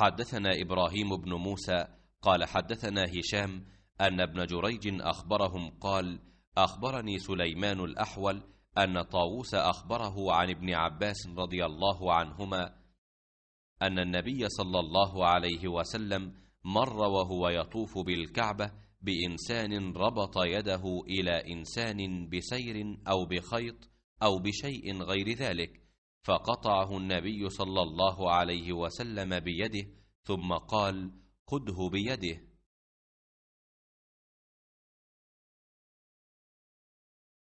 حدثنا إبراهيم بن موسى قال حدثنا هشام أن ابن جريج أخبرهم قال أخبرني سليمان الأحول أن طاووس أخبره عن ابن عباس رضي الله عنهما أن النبي صلى الله عليه وسلم مر وهو يطوف بالكعبة بإنسان ربط يده إلى إنسان بسير أو بخيط أو بشيء غير ذلك فقطعه النبي صلى الله عليه وسلم بيده ثم قال خذه بيده